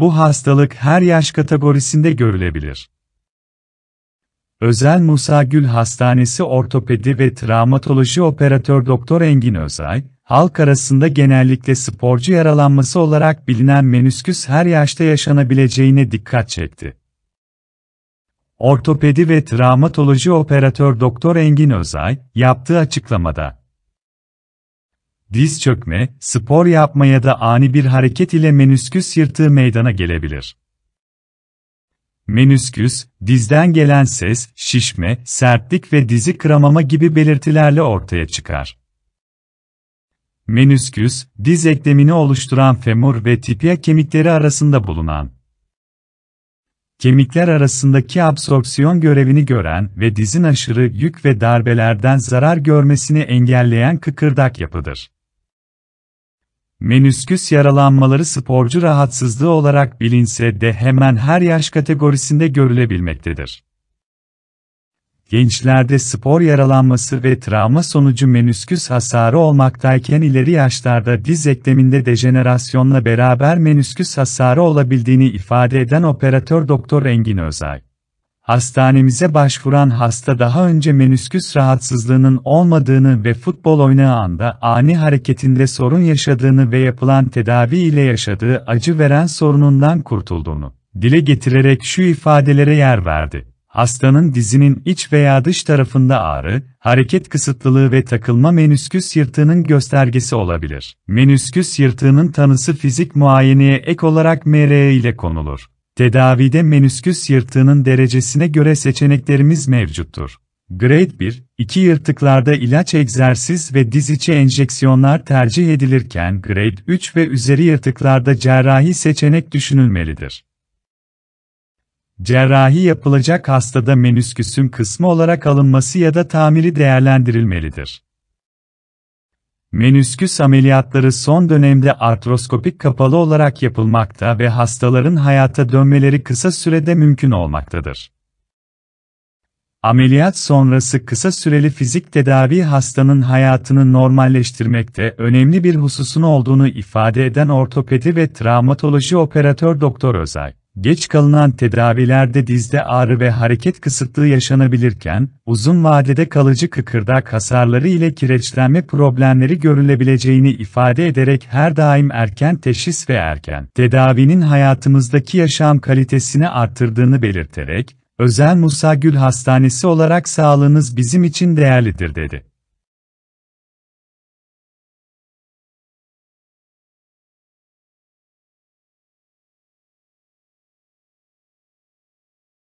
Bu hastalık her yaş kategorisinde görülebilir. Özel Musa Gül Hastanesi Ortopedi ve Travmatoloji Operatör Doktor Engin Özay, halk arasında genellikle sporcu yaralanması olarak bilinen menüsküs her yaşta yaşanabileceğine dikkat çekti. Ortopedi ve Travmatoloji Operatör Doktor Engin Özay yaptığı açıklamada diz çökme, spor yapma ya da ani bir hareket ile menüsküs yırtığı meydana gelebilir. Menüsküs, dizden gelen ses, şişme, sertlik ve dizi kıramama gibi belirtilerle ortaya çıkar. Menüsküs, diz eklemini oluşturan femur ve tibia kemikleri arasında bulunan kemikler arasındaki absorpsiyon görevini gören ve dizin aşırı yük ve darbelerden zarar görmesini engelleyen kıkırdak yapıdır. Menüsküs yaralanmaları sporcu rahatsızlığı olarak bilinse de hemen her yaş kategorisinde görülebilmektedir. Gençlerde spor yaralanması ve travma sonucu menüsküs hasarı olmaktayken ileri yaşlarda diz ekleminde dejenerasyonla beraber menüsküs hasarı olabildiğini ifade eden operatör Doktor Engin Özay. Hastanemize başvuran hasta daha önce menüsküs rahatsızlığının olmadığını ve futbol oynağı anda ani hareketinde sorun yaşadığını ve yapılan tedavi ile yaşadığı acı veren sorunundan kurtulduğunu dile getirerek şu ifadelere yer verdi. Hastanın dizinin iç veya dış tarafında ağrı, hareket kısıtlılığı ve takılma menüsküs yırtığının göstergesi olabilir. Menüsküs yırtığının tanısı fizik muayeneye ek olarak MRE ile konulur. Tedavide menüsküs yırtığının derecesine göre seçeneklerimiz mevcuttur. Grade 1, 2 yırtıklarda ilaç egzersiz ve diz içi enjeksiyonlar tercih edilirken grade 3 ve üzeri yırtıklarda cerrahi seçenek düşünülmelidir. Cerrahi yapılacak hastada menüsküsün kısmı olarak alınması ya da tamiri değerlendirilmelidir. Menüsküs ameliyatları son dönemde artroskopik kapalı olarak yapılmakta ve hastaların hayata dönmeleri kısa sürede mümkün olmaktadır. Ameliyat sonrası kısa süreli fizik tedavi hastanın hayatını normalleştirmekte önemli bir hususun olduğunu ifade eden ortopedi ve travmatoloji operatör Doktor Özay. Geç kalınan tedavilerde dizde ağrı ve hareket kısıtlığı yaşanabilirken, uzun vadede kalıcı kıkırdak hasarları ile kireçlenme problemleri görülebileceğini ifade ederek her daim erken teşhis ve erken tedavinin hayatımızdaki yaşam kalitesini arttırdığını belirterek, Özel Musa Gül Hastanesi olarak sağlığınız bizim için değerlidir dedi.